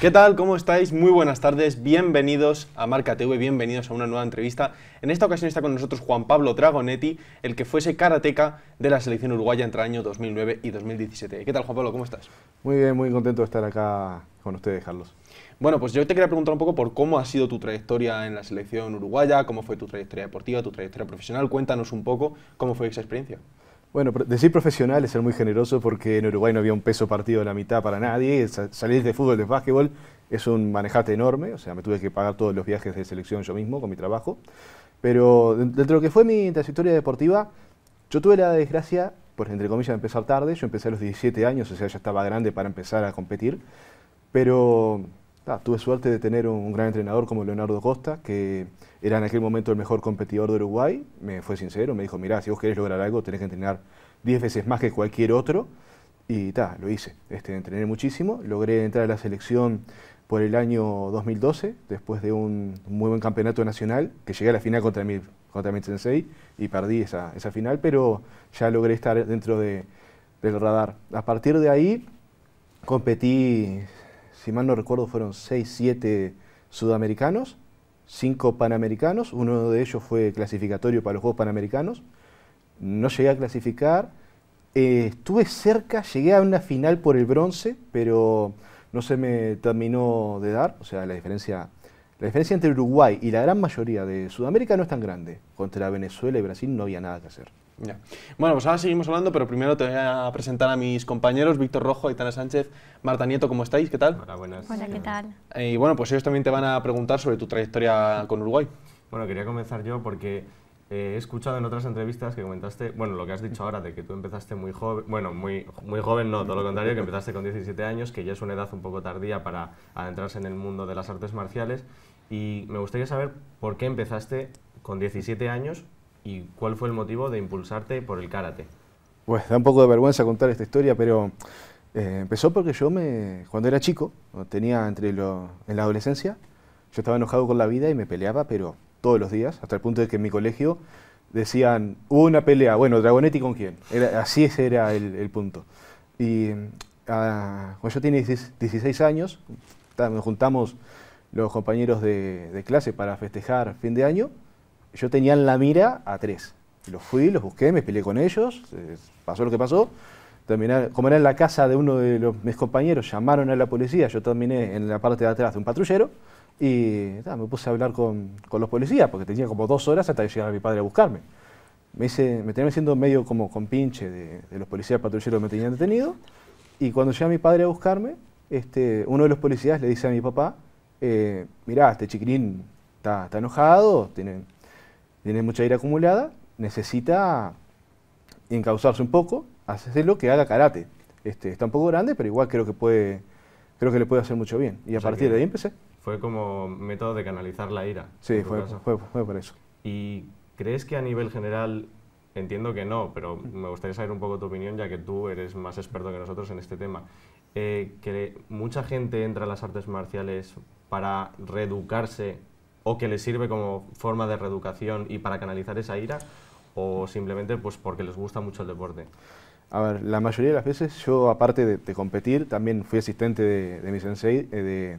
¿Qué tal? ¿Cómo estáis? Muy buenas tardes, bienvenidos a Marca TV, bienvenidos a una nueva entrevista. En esta ocasión está con nosotros Juan Pablo Dragonetti, el que fuese karateca de la selección uruguaya entre el año 2009 y 2017. ¿Qué tal Juan Pablo? ¿Cómo estás? Muy bien, muy contento de estar acá con ustedes, Carlos. Bueno, pues yo te quería preguntar un poco por cómo ha sido tu trayectoria en la selección uruguaya, cómo fue tu trayectoria deportiva, tu trayectoria profesional. Cuéntanos un poco cómo fue esa experiencia. Bueno, decir profesional es ser muy generoso porque en Uruguay no había un peso partido de la mitad para nadie. Salir de fútbol, de básquetbol, es un manejate enorme. O sea, me tuve que pagar todos los viajes de selección yo mismo con mi trabajo. Pero dentro de lo que fue mi trayectoria deportiva, yo tuve la desgracia, pues entre comillas, de empezar tarde. Yo empecé a los 17 años, o sea, ya estaba grande para empezar a competir. Pero Ah, tuve suerte de tener un, gran entrenador como Leonardo Costa, que era en aquel momento el mejor competidor de Uruguay. Me fue sincero, me dijo, mira, si vos querés lograr algo, tenés que entrenar 10 veces más que cualquier otro. Y ta, lo hice. Este, entrené muchísimo. Logré entrar a la selección por el año 2012, después de un muy buen campeonato nacional, que llegué a la final contra mi, sensei y perdí esa, final, pero ya logré estar dentro del radar. A partir de ahí competí si mal no recuerdo, fueron 6, 7 sudamericanos, 5 panamericanos, uno de ellos fue clasificatorio para los Juegos Panamericanos. No llegué a clasificar, eh, estuve cerca, llegué a una final por el bronce, pero no se me terminó de dar, o sea, la diferencia la diferencia entre Uruguay y la gran mayoría de Sudamérica no es tan grande. Contra Venezuela y Brasil no había nada que hacer. Bueno, pues ahora seguimos hablando, pero primero te voy a presentar a mis compañeros, Víctor Rojo, Aitana Sánchez, Marta Nieto, ¿cómo estáis? ¿Qué tal? Hola, buenas. Hola, ¿qué tal? Eh, y bueno, pues ellos también te van a preguntar sobre tu trayectoria con Uruguay. Bueno, quería comenzar yo porque eh, he escuchado en otras entrevistas que comentaste, bueno, lo que has dicho ahora, de que tú empezaste muy joven, bueno, muy, muy joven no, todo lo contrario, que empezaste con 17 años, que ya es una edad un poco tardía para adentrarse en el mundo de las artes marciales. Y me gustaría saber por qué empezaste con 17 años y cuál fue el motivo de impulsarte por el karate? Pues da un poco de vergüenza contar esta historia, pero eh, empezó porque yo me, cuando era chico, tenía entre lo, en la adolescencia, yo estaba enojado con la vida y me peleaba, pero todos los días, hasta el punto de que en mi colegio decían, hubo una pelea, bueno, Dragonetti con quién. así ese era el, punto. Y ah, cuando yo tenía 16 años, nos juntamos los compañeros de clase para festejar fin de año yo tenía en la mira a tres. Los fui, los busqué, me peleé con ellos, eh, pasó lo que pasó. Terminé, como era en la casa de uno de mis compañeros, llamaron a la policía, yo terminé en la parte de atrás de un patrullero y me puse a hablar con, los policías, porque tenía como dos horas hasta que llegara mi padre a buscarme. Me, hice, me siendo medio como compinche de, de los policías patrulleros que me tenían detenido y cuando llega mi padre a buscarme, este, uno de los policías le dice a mi papá, eh, mirá, este chiquirín está enojado, tiene, tiene mucha ira acumulada, necesita encauzarse un poco, hacerlo que haga karate. Este, está un poco grande, pero igual creo que puede, creo que le puede hacer mucho bien. Y a partir de ahí empecé. Fue como método de canalizar la ira. Sí, fue, por eso. ¿Y crees que a nivel general Entiendo que no, pero me gustaría saber un poco tu opinión, ya que tú eres más experto que nosotros en este tema. Eh, que mucha gente entra a las artes marciales para reeducarse o que les sirve como forma de reeducación y para canalizar esa ira o simplemente pues porque les gusta mucho el deporte? A ver, la mayoría de las veces yo aparte de, competir también fui asistente de, de mi sensei eh, de,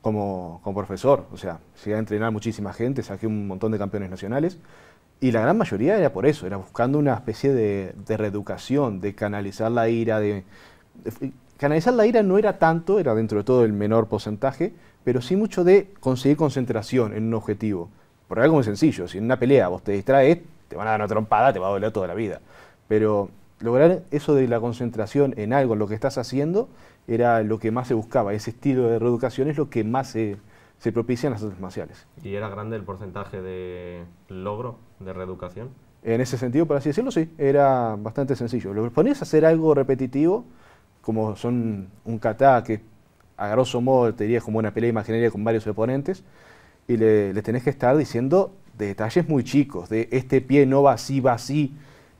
como, como, profesor, o sea, llegué a entrenar muchísima gente, saqué un montón de campeones nacionales y la gran mayoría era por eso, era buscando una especie de, reeducación, de canalizar la ira, de canalizar la ira no era tanto, era dentro de todo el menor porcentaje, pero sí mucho de conseguir concentración en un objetivo. Por algo muy sencillo, si en una pelea vos te distraes, te van a dar una trompada, te va a doler toda la vida. Pero lograr eso de la concentración en algo, en lo que estás haciendo, era lo que más se buscaba. Ese estilo de reeducación es lo que más se, propicia en las artes marciales. ¿Y era grande el porcentaje de logro de reeducación? En ese sentido, por así decirlo, sí, era bastante sencillo. Lo que ponías a hacer algo repetitivo, como son un kata que a grosso modo te diría como una pelea imaginaria con varios oponentes, y le, tenés que estar diciendo detalles muy chicos, de este pie no va así, va así,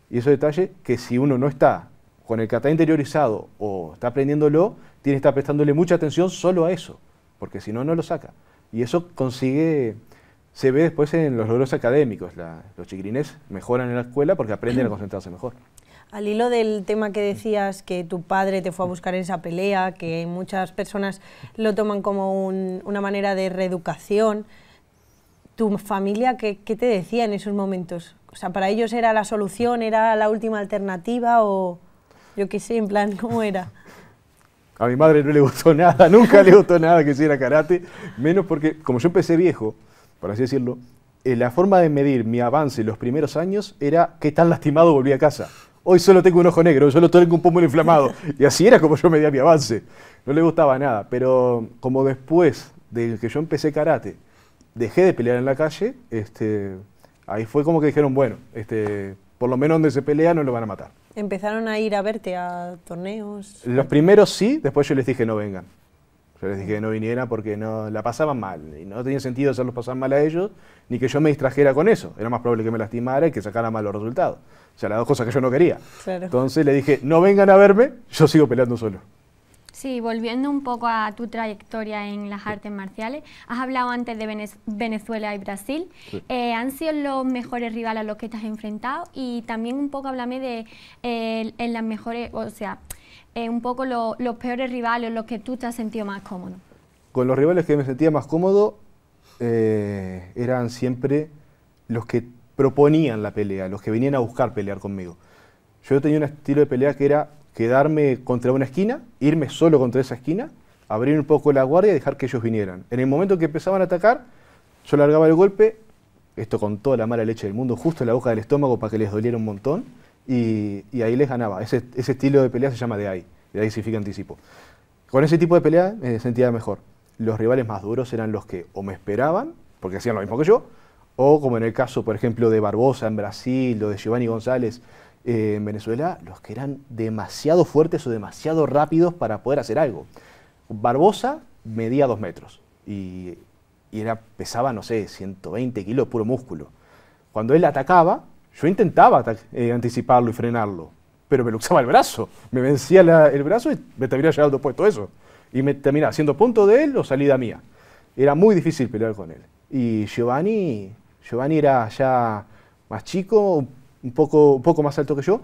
y esos detalles que si uno no está con el kata interiorizado o está aprendiéndolo, tiene que estar prestándole mucha atención solo a eso, porque si no, no lo saca. Y eso consigue, se ve después en los logros académicos, los chiquirines mejoran en la escuela porque aprenden a concentrarse mejor. Al hilo del tema que decías que tu padre te fue a buscar en esa pelea, que muchas personas lo toman como una manera de reeducación, ¿tu familia qué, te decía en esos momentos? O sea, ¿para ellos era la solución, era la última alternativa o yo qué sé, en plan, cómo era? A mi madre no le gustó nada, nunca le gustó nada que hiciera karate, menos porque, como yo empecé viejo, por así decirlo, eh, la forma de medir mi avance en los primeros años era qué tan lastimado volví a casa hoy solo tengo un ojo negro, solo tengo un pómulo inflamado. Y así era como yo medía mi avance. No le gustaba nada, pero como después de que yo empecé karate, dejé de pelear en la calle, este, ahí fue como que dijeron, bueno, este, por lo menos donde se pelea no lo van a matar. ¿Empezaron a ir a verte a torneos? Los primeros sí, después yo les dije no vengan. Yo les dije que no viniera porque no la pasaban mal. Y no tenía sentido hacerlos pasar mal a ellos, ni que yo me distrajera con eso. Era más probable que me lastimara y que sacara mal los resultados. O sea, las dos cosas que yo no quería. Entonces le dije, no vengan a verme, yo sigo peleando solo. Sí, volviendo un poco a tu trayectoria en las artes marciales, has hablado antes de Venezuela y Brasil. Eh, ¿Han sido los mejores rivales a los que te has enfrentado? Y también un poco háblame de eh, en las mejores, o sea, un poco los peores rivales, los que tú te has sentido más cómodo? Con los rivales que me sentía más cómodo eh, eran siempre los que proponían la pelea, los que venían a buscar pelear conmigo. Yo tenía un estilo de pelea que era quedarme contra una esquina, irme solo contra esa esquina, abrir un poco la guardia y dejar que ellos vinieran. En el momento que empezaban a atacar, yo largaba el golpe, esto con toda la mala leche del mundo, justo en la boca del estómago para que les doliera un montón y, ahí les ganaba. Ese, estilo de pelea se llama de ahí, de ahí significa anticipo. Con ese tipo de pelea me eh, sentía mejor. Los rivales más duros eran los que o me esperaban, porque hacían lo mismo que yo, o como en el caso, por ejemplo, de Barbosa en Brasil o de Giovanni González eh, en Venezuela, los que eran demasiado fuertes o demasiado rápidos para poder hacer algo. Barbosa medía dos metros y, era, pesaba, no sé, 120 kilos puro músculo. Cuando él atacaba, yo intentaba eh, anticiparlo y frenarlo, pero me luxaba el brazo. Me vencía el brazo y me terminaba llegando puesto eso. Y me terminaba haciendo punto de él o salida mía. Era muy difícil pelear con él. Y Giovanni, Giovanni era ya más chico, un poco, un poco más alto que yo,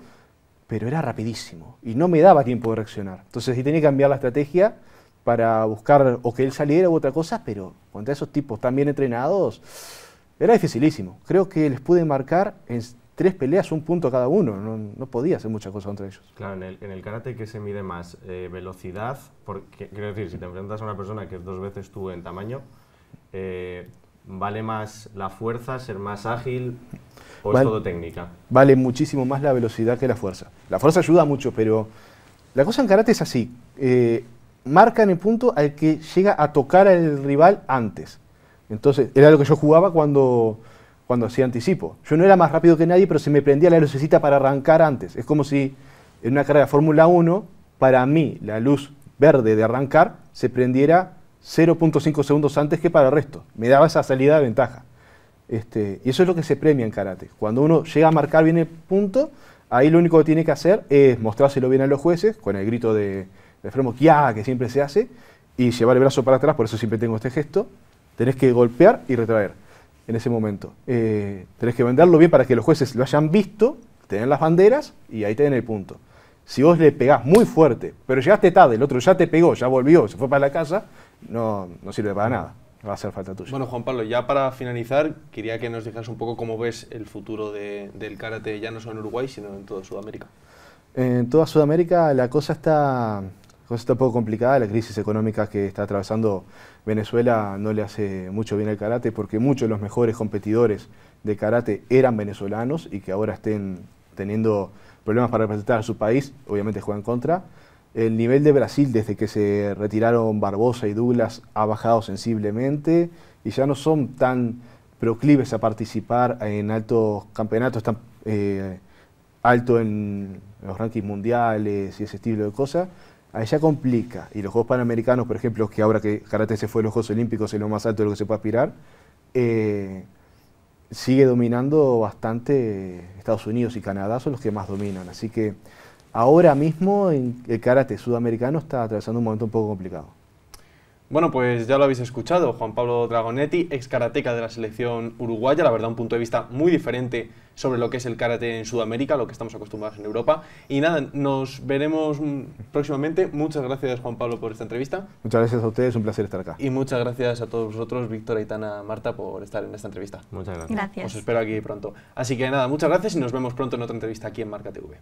pero era rapidísimo y no me daba tiempo de reaccionar. Entonces sí tenía que cambiar la estrategia para buscar o que él saliera u otra cosa, pero contra esos tipos tan bien entrenados era dificilísimo. Creo que les pude marcar en tres peleas, un punto cada uno. No, podía hacer muchas cosas contra ellos. Claro, en el, karate que se mide más eh, velocidad, porque quiero decir, si te enfrentas a una persona que es dos veces tú en tamaño, eh, ¿vale más la fuerza, ser más ágil o es todo técnica? Vale muchísimo más la velocidad que la fuerza. La fuerza ayuda mucho, pero la cosa en karate es así. Eh, marcan el punto al que llega a tocar al rival antes. Entonces, era lo que yo jugaba cuando cuando hacía anticipo. Yo no era más rápido que nadie, pero se me prendía la lucecita para arrancar antes. Es como si en una carrera de Fórmula 1, para mí, la luz verde de arrancar se prendiera 0.5 segundos antes que para el resto. Me daba esa salida de ventaja. Este, y eso es lo que se premia en karate. Cuando uno llega a marcar bien el punto, ahí lo único que tiene que hacer es mostrárselo bien a los jueces, con el grito de, de fremo que siempre se hace, y llevar el brazo para atrás, por eso siempre tengo este gesto. Tenés que golpear y retraer en ese momento. Eh, tenés que venderlo bien para que los jueces lo hayan visto, te las banderas y ahí te el punto. Si vos le pegás muy fuerte, pero llegaste tarde, el otro ya te pegó, ya volvió, se fue para la casa, no, no sirve para nada. Va a hacer falta tuya. Bueno, Juan Pablo, ya para finalizar, quería que nos dijeras un poco cómo ves el futuro del karate, ya no solo en Uruguay, sino en toda Sudamérica. En toda Sudamérica la cosa está cosa está un poco complicada, la crisis económica que está atravesando Venezuela no le hace mucho bien al karate porque muchos de los mejores competidores de karate eran venezolanos y que ahora estén teniendo problemas para representar a su país, obviamente juegan contra. El nivel de Brasil desde que se retiraron Barbosa y Douglas ha bajado sensiblemente y ya no son tan proclives a participar en altos campeonatos tan eh, alto en los rankings mundiales y ese estilo de cosas. Ahí ya complica. Y los Juegos Panamericanos, por ejemplo, que ahora que Karate se fue a los Juegos Olímpicos es lo más alto de lo que se puede aspirar, eh, sigue dominando bastante Estados Unidos y Canadá, son los que más dominan. Así que ahora mismo el karate sudamericano está atravesando un momento un poco complicado. Bueno, pues ya lo habéis escuchado, Juan Pablo Dragonetti, ex karateca de la selección uruguaya, la verdad un punto de vista muy diferente sobre lo que es el karate en Sudamérica, lo que estamos acostumbrados en Europa. Y nada, nos veremos próximamente. Muchas gracias Juan Pablo por esta entrevista. Muchas gracias a ustedes, un placer estar acá. Y muchas gracias a todos vosotros, Víctor, Aitana, Marta, por estar en esta entrevista. Muchas gracias. gracias. Os espero aquí pronto. Así que nada, muchas gracias y nos vemos pronto en otra entrevista aquí en Marca TV.